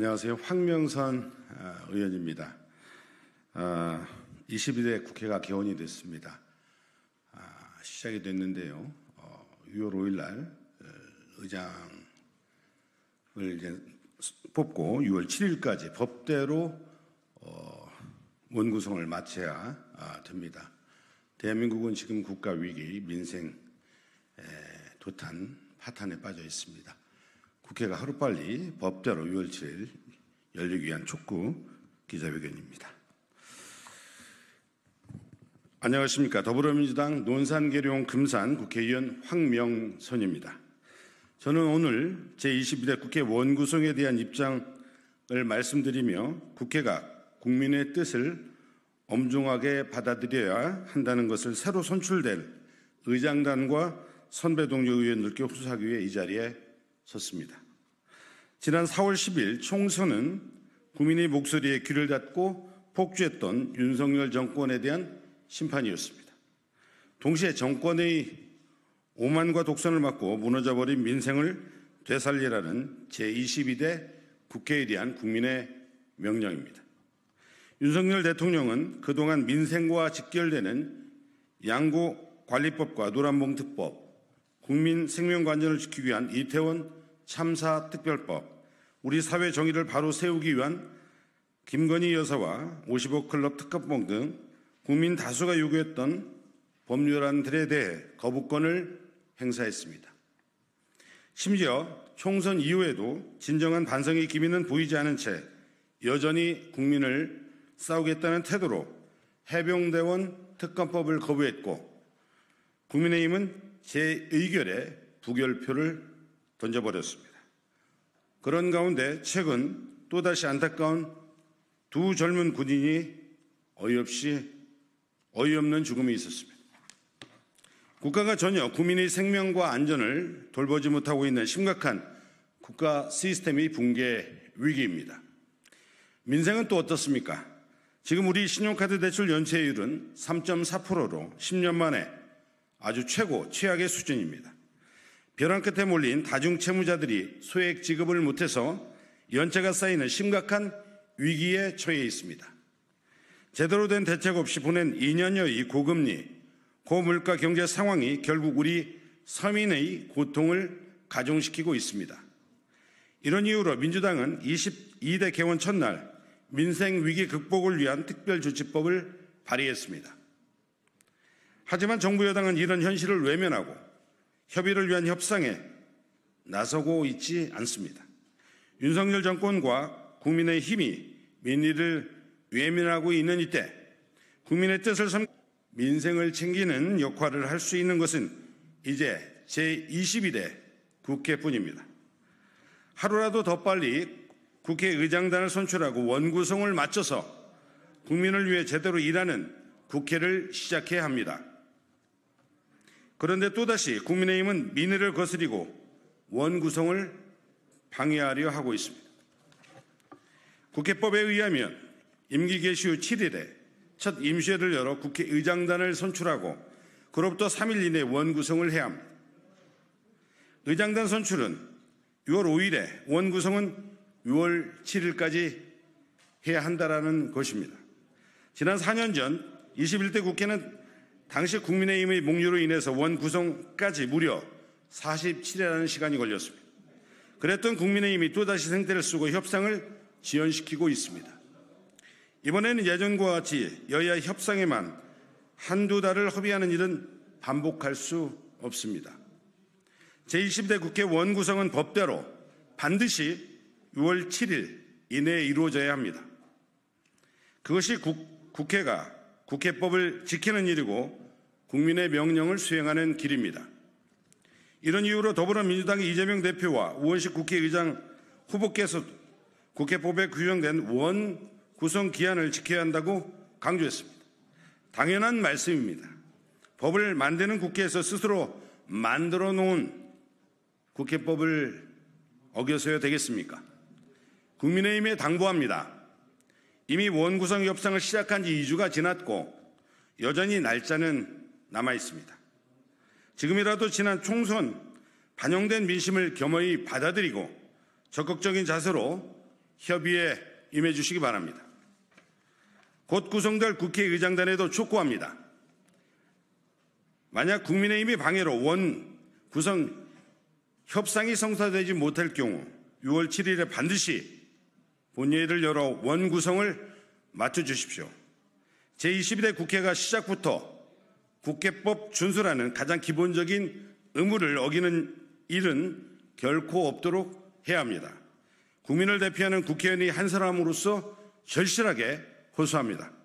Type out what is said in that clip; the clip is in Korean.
안녕하세요. 황명선 아, 의원입니다. 22대 아, 국회가 개원이 됐습니다. 아, 시작이 됐는데요. 6월 어, 5일 날 어, 의장을 이제 뽑고 6월 7일까지 법대로 어, 원구성을 마쳐야 됩니다. 대한민국은 지금 국가 위기, 민생 도탄, 파탄에 빠져 있습니다. 국회가 하루빨리 법대로 6월 7일 열리기 위한 촉구 기자회견입니다. 안녕하십니까. 더불어민주당 논산계룡 금산 국회의원 황명선입니다. 저는 오늘 제22대 국회 원구성에 대한 입장을 말씀드리며 국회가 국민의 뜻을 엄중하게 받아들여야 한다는 것을 새로 선출될 의장단과 선배 동료 의원들께 호소하기 위해 이 자리에 섰습니다. 지난 4월 10일 총선은 국민의 목소리에 귀를 닫고 폭주했던 윤석열 정권에 대한 심판이었습니다. 동시에 정권의 오만과 독선을 막고 무너져버린 민생을 되살리라는 제22대 국회에 대한 국민의 명령입니다. 윤석열 대통령은 그동안 민생과 직결되는 양구 관리법과 노란봉특법, 국민 생명관전을 지키기 위한 이태원 참사 특별법, 우리 사회 정의를 바로 세우기 위한 김건희 여사와 55클럽 특허법등 국민 다수가 요구했던 법률안들에 대해 거부권을 행사했습니다. 심지어 총선 이후에도 진정한 반성의 기미는 보이지 않은 채 여전히 국민을 싸우겠다는 태도로 해병대원 특검법을 거부했고 국민의힘은 제 의결에 부결표를 던져버렸습니다. 그런 가운데 최근 또다시 안타까운 두 젊은 군인이 어이없이 어이없는 죽음이 있었습니다. 국가가 전혀 국민의 생명과 안전을 돌보지 못하고 있는 심각한 국가 시스템이 붕괴 위기입니다. 민생은 또 어떻습니까? 지금 우리 신용카드 대출 연체율은 3.4%로 10년 만에 아주 최고 최악의 수준입니다. 벼랑 끝에 몰린 다중 채무자들이 소액 지급을 못해서 연체가 쌓이는 심각한 위기에 처해 있습니다. 제대로 된 대책 없이 보낸 2년여의 고금리, 고물가 경제 상황이 결국 우리 서민의 고통을 가중시키고 있습니다. 이런 이유로 민주당은 22대 개원 첫날 민생 위기 극복을 위한 특별조치법을 발의했습니다. 하지만 정부 여당은 이런 현실을 외면하고 협의를 위한 협상에 나서고 있지 않습니다. 윤석열 정권과 국민의 힘이 민의를 외면하고 있는 이때 국민의 뜻을 섬 민생을 챙기는 역할을 할 수 있는 것은 이제 제21대 국회뿐입니다. 하루라도 더 빨리 국회의장단을 선출하고 원구성을 맞춰서 국민을 위해 제대로 일하는 국회를 시작해야 합니다. 그런데 또다시 국민의힘은 민의를 거스리고 원구성을 방해하려 하고 있습니다. 국회법에 의하면 임기 개시 후 7일에 첫 임시회를 열어 국회의장단을 선출하고 그로부터 3일 이내 원구성을 해야 합니다. 의장단 선출은 6월 5일에 원구성은 6월 7일까지 해야 한다라는 것입니다. 지난 4년 전 21대 국회는 당시 국민의힘의 목유로 인해서 원 구성까지 무려 47회라는 시간이 걸렸습니다. 그랬던 국민의힘이 또다시 생태를 쓰고 협상을 지연시키고 있습니다. 이번에는 예전과 같이 여야 협상에만 한두 달을 허비하는 일은 반복할 수 없습니다. 제20대 국회 원구성은 법대로 반드시 6월 7일 이내에 이루어져야 합니다. 그것이 국, 국회가 국회법을 지키는 일이고 국민의 명령을 수행하는 길입니다. 이런 이유로 더불어민주당의 이재명 대표와 우원식 국회의장 후보께서 국회법에 규정된 원 구성 기한을 지켜야 한다고 강조했습니다. 당연한 말씀입니다. 법을 만드는 국회에서 스스로 만들어 놓은 국회법을 어겨서야 되겠습니까? 국민의힘에 당부합니다. 이미 원구성 협상을 시작한 지 2주가 지났고 여전히 날짜는 남아 있습니다. 지금이라도 지난 총선 반영된 민심을 겸허히 받아들이고 적극적인 자세로 협의에 임해 주시기 바랍니다. 곧 구성될 국회의장단에도 촉구합니다. 만약 국민의힘이 방해로 원 구성 협상이 성사되지 못할 경우 6월 7일에 반드시 본회의를 열어 원구성을 맞춰주십시오. 제2 1대 국회가 시작부터 국회법 준수라는 가장 기본적인 의무를 어기는 일은 결코 없도록 해야 합니다. 국민을 대표하는 국회의원이 한 사람으로서 절실하게 호소합니다.